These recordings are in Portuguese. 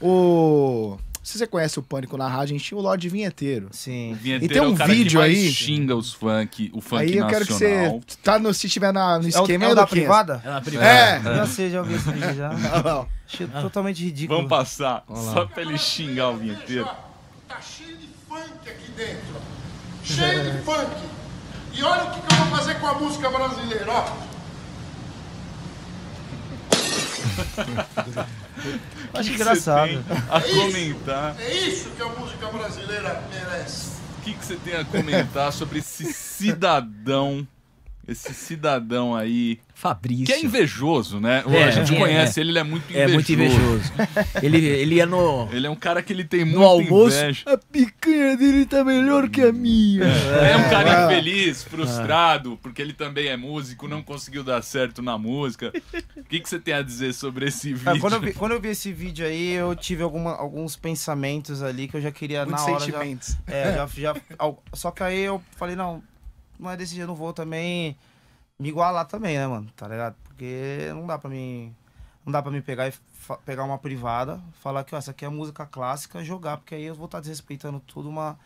O. Se você conhece o Pânico na rádio, a gente tinha o Lorde Vinheteiro. Sim. vinheteiro e é tem um é o cara vídeo que mais aí. xinga os funk, o funk Aí eu quero nacional. que você. Tá no, se tiver na, no é esquema, é o, é o é da privada? É na privada. É. é. Não sei, já ouvi esse vídeo já. Não, não. Achei totalmente ridículo. Vamos passar, Olá. só pra ele xingar o vinheteiro. Tá cheio de funk aqui dentro. Cheio de funk. E olha o que, que eu vou fazer com a música brasileira, ó. Acho engraçado. A é comentar. Isso, é isso que a música brasileira merece. O que, que você tem a comentar sobre esse cidadão esse cidadão aí. Fabrício. Que é invejoso, né? É, a gente é, conhece é. ele, ele é muito invejoso. É muito invejoso. ele, ele é no. Ele é um cara que ele tem muito. No almoço, inveja. a picanha dele tá melhor que a minha. É, é um cara é. infeliz, ah. frustrado, porque ele também é músico, não conseguiu dar certo na música. O que, que você tem a dizer sobre esse vídeo? Ah, quando eu, vi, quando, eu vi, esse vídeo aí, eu tive alguma, alguns pensamentos ali que eu já queria na hora. Sentimentos. Já, é, já, já, só que aí eu falei, não mas desse jeito eu não vou também me igualar também, né, mano? Tá ligado? Porque não dá pra mim. Não dá pra me pegar e pegar uma privada, falar que ó, essa aqui é música clássica, jogar, porque aí eu vou estar tá desrespeitando toda uma,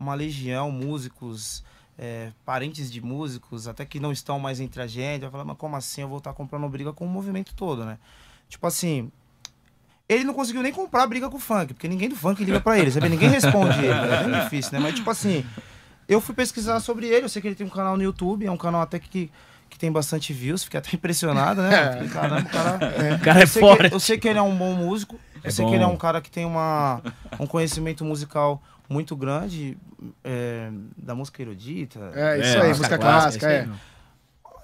uma legião, músicos, é, parentes de músicos, até que não estão mais entre a gente. Vai falar, mas como assim eu vou estar tá comprando briga com o movimento todo, né? Tipo assim, ele não conseguiu nem comprar briga com o funk, porque ninguém do funk liga para ele, sabe? Ninguém responde ele, é bem difícil, né? Mas tipo assim, eu fui pesquisar sobre ele, eu sei que ele tem um canal no YouTube, é um canal até que, que tem bastante views, fiquei até impressionado, né? É. Fiquei, caramba, o cara, é, o cara é forte. Que, eu sei que ele é um bom músico, eu é sei bom. que ele é um cara que tem uma, um conhecimento musical muito grande é, da música erudita. É, isso é, aí, música clássica, é. é.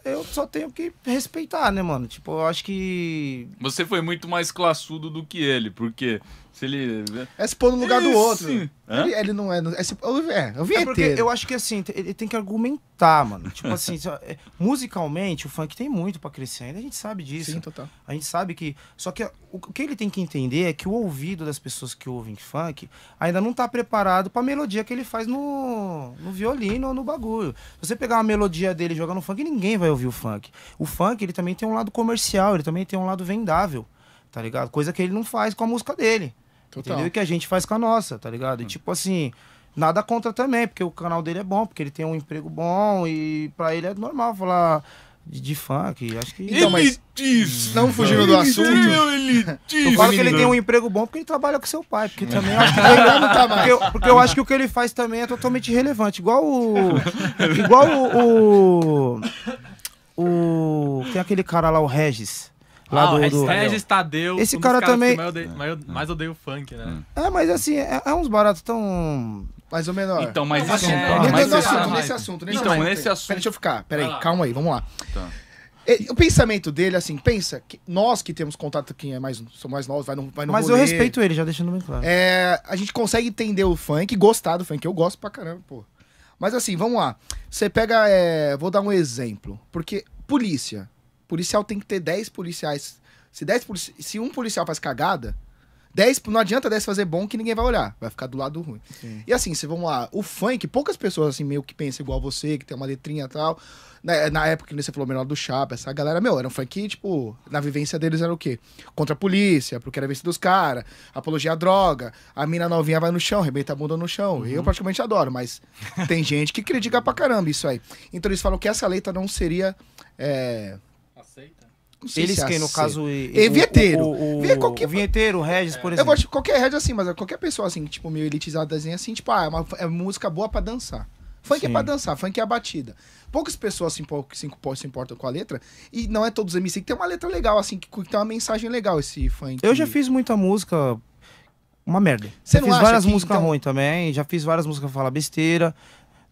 Eu só tenho que respeitar, né, mano? Tipo, eu acho que. Você foi muito mais classudo do que ele, porque se ele. Né? É se pôr no lugar do outro. Ele, ele, não é. É, se, é, eu é, é, é porque eu acho que assim, ele tem que argumentar, mano. Tipo assim, é, musicalmente, o funk tem muito para crescer ainda, a gente sabe disso. Sim, total. A gente sabe que. Só que o que ele tem que entender é que o ouvido das pessoas que ouvem funk ainda não tá preparado pra melodia que ele faz no, no violino ou no bagulho. Se você pegar uma melodia dele e jogar no funk, ninguém vai ouvir o funk. O funk, ele também tem um lado comercial, ele também tem um lado vendável, tá ligado? Coisa que ele não faz com a música dele. Total. Entendeu? o que a gente faz com a nossa, tá ligado? E, hum. tipo assim, nada contra também, porque o canal dele é bom, porque ele tem um emprego bom e para ele é normal falar de, de funk. Acho que. Então, mas... Elitista. Não fugindo do assunto. É elitista. Eu falo que ele tem um emprego bom porque ele trabalha com seu pai. Porque é. também acho que ele, porque, porque, eu acho que o que ele faz também é totalmente relevante Igual o. Igual o, o tem aquele cara lá, o Regis. Lá ah, do, Regis Tadeu. Esse cara também. É. Mais odeio, mais, odeio funk, né? É. é, mas assim, é, é uns baratos tão. Mais ou menos. Então, mas isso é. é... nesse, é então, então, assunto, nesse assunto, nesse então, assunto. nesse assunto. deixa eu ficar. Peraí, calma aí, vamos lá. Tá. O pensamento dele, assim, pensa que nós que temos contato, quem é mais, são mais novos, vai no, vai no Mas rolê, eu respeito ele, já deixando bem claro. É, a gente consegue entender o funk, gostar do funk, eu gosto pra caramba, pô. Mas assim, vamos lá. Você pega, é, vou dar um exemplo, porque polícia policial tem que ter 10 policiais. Se, 10 polici se um policial faz cagada, 10, não adianta 10 fazer bom que ninguém vai olhar. Vai ficar do lado ruim. Sim. E assim, se vamos lá, o funk, poucas pessoas assim meio que pensam igual você, que tem uma letrinha e tal. Na, na, época que você falou menor do Chapa, essa galera, meu, era um funk, tipo, na vivência deles era o quê? Contra a polícia, porque era vestido dos caras, apologia à droga, a mina novinha vai no chão, arrebenta a bunda no chão. Uhum. Eu praticamente adoro, mas tem gente que critica pra caramba isso aí. Então eles falam que essa letra não seria. É eles se é quem, no assim. caso. É vinheteiro. O, o, qualquer... É vinheteiro, Regis, por é, exemplo. Eu gosto de qualquer Regis assim, mas qualquer pessoa assim, tipo, meio elitizadozinha assim, tipo, ah, é uma é música boa para dançar. Funk Sim. é pra dançar, funk é a batida. Poucas pessoas assim, se, impor, se, importam com a letra, e não é todos os MC que tem uma letra legal, assim, que, tem uma mensagem legal esse funk. Eu já fiz muita música, uma merda. Você não fiz várias que, músicas então... ruins também, já fiz várias músicas pra falar besteira,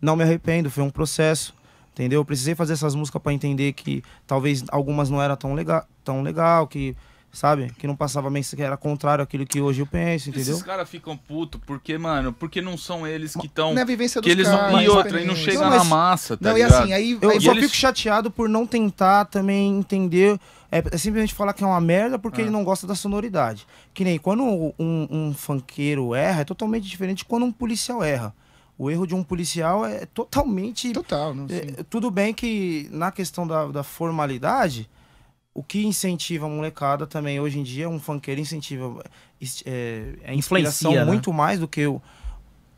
não me arrependo, foi um processo entendeu? Eu precisei fazer essas músicas para entender que talvez algumas não era tão legal, tão legal, que sabe, que não passava mensagem que era contrário àquilo que hoje eu penso, entendeu? Esses caras ficam puto porque, mano, porque não são eles que estão na vivência dos que eles caras, não e outra e não chega não, mas, na massa, tá Não, ligado? e assim, aí eu, aí só eles... fico chateado por não tentar também entender é, é simplesmente falar que é uma merda porque é. ele não gosta da sonoridade. Que nem quando um, um funkeiro erra, é totalmente diferente quando um policial erra. O erro de um policial é totalmente. Total, não sei. É, tudo bem que na questão da, da formalidade, o que incentiva a molecada também hoje em dia, um funkeiro incentiva. É, é né? muito mais do que o,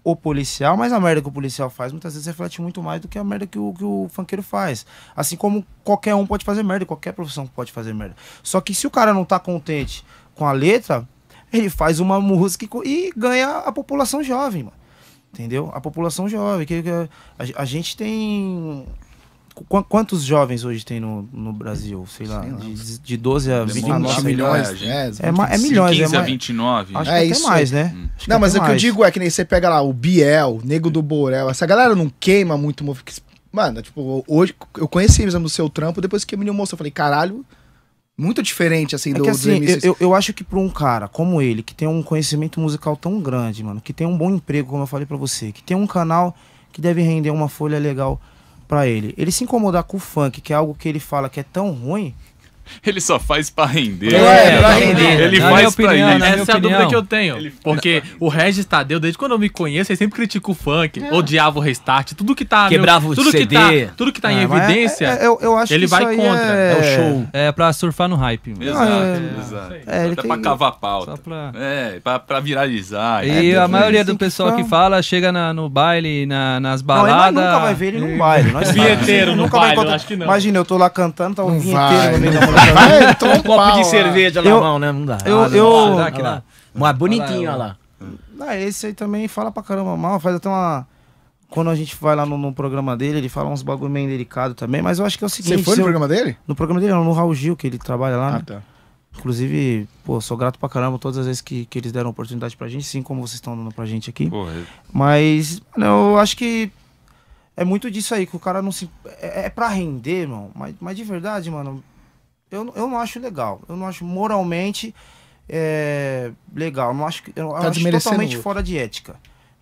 o policial, mas a merda que o policial faz muitas vezes reflete muito mais do que a merda que o, que o funkeiro faz. Assim como qualquer um pode fazer merda, qualquer profissão pode fazer merda. Só que se o cara não tá contente com a letra, ele faz uma música e ganha a população jovem, mano. Entendeu? A população jovem. Que, que a, a, gente tem. Quantos jovens hoje tem no, no Brasil? Sei lá, de, de 12 a 20 é milhões. É, é, é, é milhões. é, a 29. Acho é isso. mais, né? Hum. Não, mas o que eu digo é que nem você pega lá o Biel, Nego do Borel. Essa galera não queima muito. Mano, tipo, hoje eu conheci mesmo o seu trampo. Depois que me mostrou, eu falei, caralho, muito diferente, assim, é do, que, assim, Eu, eu acho que para um cara como ele, que tem um conhecimento musical tão grande, mano, que tem um bom emprego, como eu falei para você, que tem um canal que deve render uma folha legal para ele. Ele se incomodar com o funk, que é algo que ele fala que é tão ruim, ele só faz pra render. É, é, pra render. Ele na é faz opinião, pra isso. É Essa é a dúvida que eu tenho. Porque o Regis Tadeu, desde quando eu me conheço, ele sempre critica o funk, é. odiava o restart, tudo que tá. Quebrava meu, tudo o CD. Que tá, tudo que tá em evidência, é, é, eu, eu acho ele vai contra. É... o show. É pra surfar no hype. Mesmo. Exato, ah, exato. É, ele tem... pra cavar pauta. pra... É, pra, pra viralizar. E a maioria do pessoal que fala chega no baile, nas baladas. Não, nunca vai ver ele num baile. Vinheteiro no baile, acho Imagina, eu tô lá cantando, tá um vinheteiro no meio da Vai, um copo de né? cerveja lá na mão, né? Não dá. Eu, ah, eu, olha lá, Bonitinho, olha lá. Ah, esse aí também fala pra caramba mal, faz até uma quando a gente vai lá no, no, programa dele, ele fala uns bagulho meio delicado também, mas eu acho que é o seguinte. Você foi no eu, programa dele? No programa dele, no Raul Gil, que ele trabalha lá. Né? Ah, né? tá. Inclusive, pô, sou grato pra caramba todas as vezes que, que eles deram oportunidade pra gente, sim, como vocês estão dando pra gente aqui. Porra. Mas, mano, eu acho que é muito disso aí, que o cara não se. É, é pra render, mano. Mas, mas de verdade, mano, eu, eu não acho legal. Eu não acho moralmente é, legal. Eu não acho, eu, tá acho totalmente fora de ética.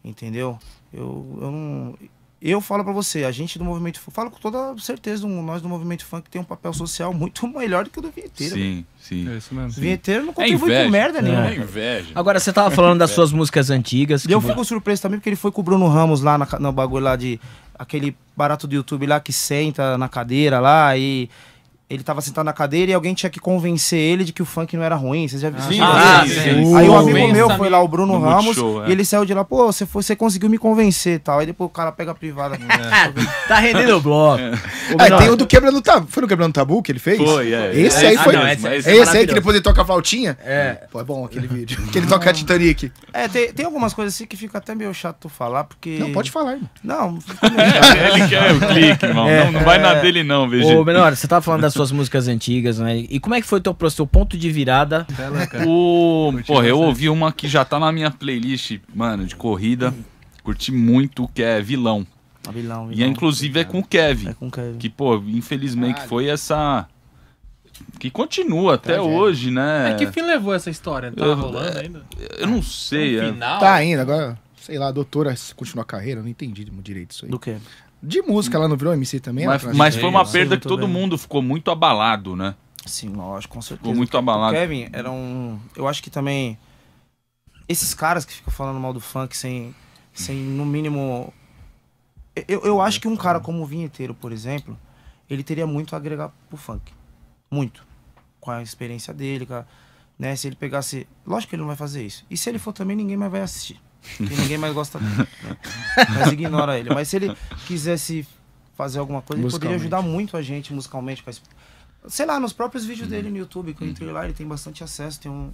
Entendeu? Eu, eu não. Eu falo para você, a gente do movimento funk, falo com toda certeza, nós do movimento funk tem um papel social muito melhor do que o do vinheteiro. Sim, sim. É isso mesmo. Vinheteiro não é contribui é com merda nenhuma. É inveja. Agora, você tava falando das suas músicas antigas. E eu fico surpreso também, porque ele foi com o Bruno Ramos lá na, no bagulho lá de. Aquele barato do YouTube lá que senta na cadeira lá e ele tava sentado na cadeira e alguém tinha que convencer ele de que o funk não era ruim. Vocês já ah, viram? Sim, ah, sim, sim. Aí um amigo meu foi lá, o Bruno Ramos, show, é. e ele saiu de lá, pô, você, foi, você conseguiu me convencer e tal. Aí depois o cara pega a privada. É. tá rendendo o bloco. É. Aí, é, tem o do Quebrando Tabu. Foi no Quebrando Tabu que ele fez? Foi, é. Esse é, aí foi. Ah, não, esse, esse, é esse aí que depois ele toca a flautinha? É. Pô, é bom aquele vídeo. que ele toca a Titanic. É, tem, tem algumas coisas assim que fica até meio chato falar, porque. Não, pode falar, irmão. Não, ele quer o clique, irmão. Não, vai na dele, não, Virgínia. Ô, menor, você tava falando da sua suas músicas antigas, né? E como é que foi teu, seu ponto de virada? Lá, o... Porra, eu ouvi uma que já tá na minha playlist, mano, de corrida. Curti muito, que é Vilão. A ah, vilão, vilão. E é, inclusive é com o Kevin. É com o Kevin. Que, pô, infelizmente Caralho. foi essa que continua até Tragédia. hoje, né? É que fim levou essa história? Tá eu, rolando é, ainda? Eu não sei. É. Final? Tá ainda, agora, sei lá, a doutora continua a carreira, eu não entendi direito isso aí. Do quê? De música, ela não virou MC também? Mas, mas foi uma perda né? que todo bem. mundo ficou muito abalado, né? Sim, lógico, com certeza. Ficou muito abalado. O Kevin era um. Eu acho que também. Esses caras que ficam falando mal do funk sem, sem no mínimo. Eu, eu acho que um cara como o Vinheteiro, por exemplo, ele teria muito a agregar pro funk. Muito. Com a experiência dele, Né? Se ele pegasse. Lógico que ele não vai fazer isso. E se ele for também, ninguém mais vai assistir que ninguém mais gosta dele. Mas ignora ele. Mas se ele quisesse fazer alguma coisa, ele poderia ajudar muito a gente musicalmente. Faz... Sei lá, nos próprios vídeos uhum. dele no YouTube, que eu entrei uhum. lá, ele tem bastante acesso, tem um.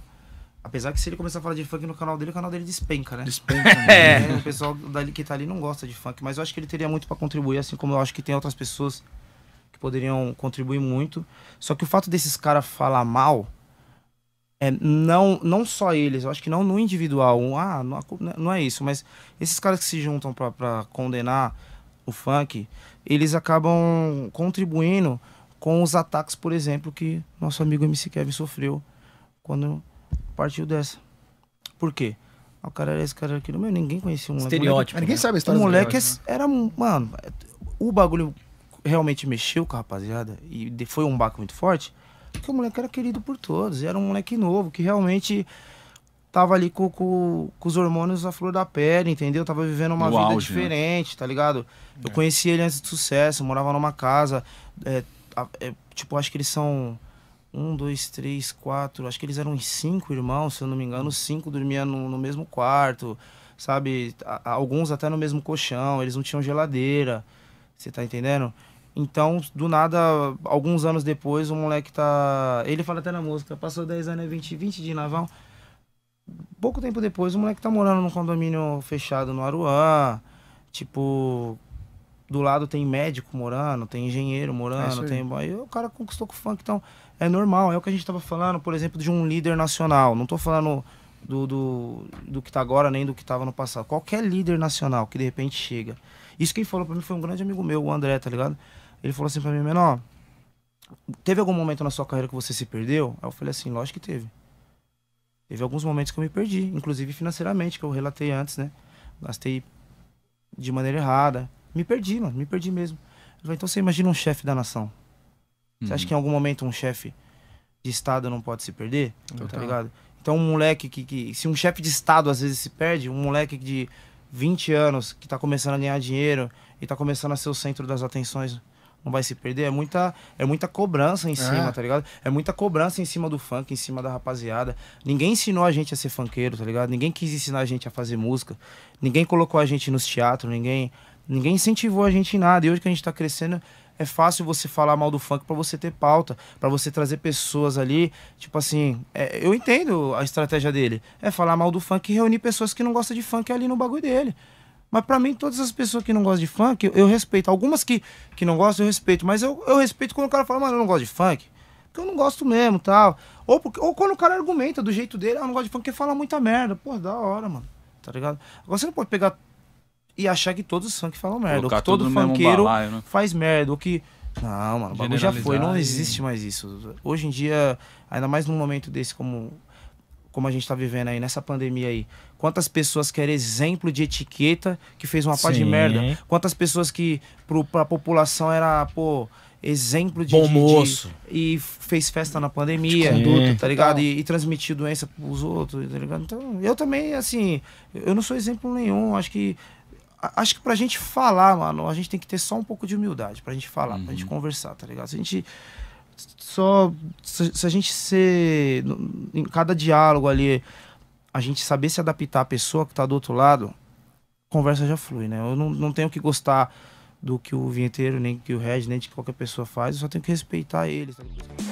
Apesar que se ele começar a falar de funk no canal dele, o canal dele despenca, né? Despenca, né? é. O pessoal dali que tá ali não gosta de funk, mas eu acho que ele teria muito para contribuir, assim como eu acho que tem outras pessoas que poderiam contribuir muito. Só que o fato desses caras falar mal, é, não, não só eles, eu acho que não no individual, um, ah, não, né, não é isso, mas esses caras que se juntam para condenar o funk, eles acabam contribuindo com os ataques, por exemplo, que nosso amigo MC Kevin sofreu quando partiu dessa. Por quê? Ah, o cara era esse cara aqui no meu, ninguém conhecia um Estereótipo. Moleque, né? Ninguém sabe a história O moleque né? era, mano, o bagulho realmente mexeu com a rapaziada e foi um baque muito forte que o moleque era querido por todos. Era um moleque novo, que realmente tava ali com, com, com os hormônios à flor da pele, entendeu? Tava vivendo uma vida auge, né? diferente, né? tá ligado? Eu é. conheci ele antes do sucesso, morava numa casa. É, é, tipo, acho que eles são um, dois, três, quatro. Acho que eles eram cinco irmãos, se eu não me engano, cinco dormiam no, no mesmo quarto, sabe? A, alguns até no mesmo colchão, eles não tinham geladeira. Você tá entendendo? Então, do nada, alguns anos depois, o moleque tá. Ele fala até na música, passou 10 anos, é 20, 20 de naval. Pouco tempo depois, o moleque tá morando num condomínio fechado no Aruan. Tipo, do lado tem médico morando, tem engenheiro morando, é tem. Aí o cara conquistou com o funk. Então, é normal. É o que a gente estava falando, por exemplo, de um líder nacional. Não estou falando do, do, do que está agora, nem do que estava no passado. Qualquer líder nacional que de repente chega. Isso quem falou para mim foi um grande amigo meu, o André, tá ligado? Ele falou assim pra mim, menor, teve algum momento na sua carreira que você se perdeu? Aí eu falei assim, lógico que teve. Teve alguns momentos que eu me perdi, inclusive financeiramente, que eu relatei antes, né? Gastei de maneira errada. Me perdi, mano, me perdi mesmo. então você imagina um chefe da nação. Você acha uhum. que em algum momento um chefe de Estado não pode se perder? Tá Total. Tá ligado? Então um moleque que, que. Se um chefe de Estado às vezes se perde, um moleque de 20 anos que tá começando a ganhar dinheiro e tá começando a ser o centro das atenções não vai se perder. É muita, é muita cobrança em é. cima, tá ligado? É muita cobrança em cima do funk, em cima da rapaziada. Ninguém ensinou a gente a ser funkeiro, tá ligado? Ninguém quis ensinar a gente a fazer música. Ninguém colocou a gente nos teatros, ninguém, ninguém incentivou a gente em nada. E hoje que a gente tá crescendo, é fácil você falar mal do funk para você ter pauta, para você trazer pessoas ali. Tipo assim, é, eu entendo a estratégia dele. É falar mal do funk e reunir pessoas que não gostam de funk ali no bagulho dele. Mas para mim, todas as pessoas que não gostam de funk, eu respeito. Algumas que, que não gostam, eu respeito. Mas eu, eu respeito quando o cara fala, mano, eu não gosto de funk. Porque eu não gosto mesmo, tal. Ou, porque, ou quando o cara argumenta do jeito dele, ah, eu não gosto de funk, porque fala muita merda. Pô, da hora, mano. Tá ligado? Agora você não pode pegar e achar que todos os funk falam merda. Colocar ou que todo funkeiro balaio, né? faz merda. Ou que... Não, mano, o bagulho já foi. Não existe mais isso. Hoje em dia, ainda mais num momento desse como como a gente está vivendo aí nessa pandemia aí. Quantas pessoas querem exemplo de etiqueta que fez uma pá de merda? Quantas pessoas que para a população era, pô, exemplo de, Bom moço. De, de, e fez festa na pandemia, conduta, tá ligado? E, e transmitiu doença para os outros, tá ligado? Então, eu também, assim, eu não sou exemplo nenhum, acho que acho que pra gente falar, mano, a gente tem que ter só um pouco de humildade pra gente falar, uhum. pra gente uhum. conversar, tá ligado? Se a gente só se, se a gente ser em cada diálogo ali, a gente saber se adaptar à pessoa que tá do outro lado, conversa já flui, né? Eu não, não tenho que gostar do que o vinheteiro, nem que o Red, nem de qualquer pessoa faz, eu só tenho que respeitar eles.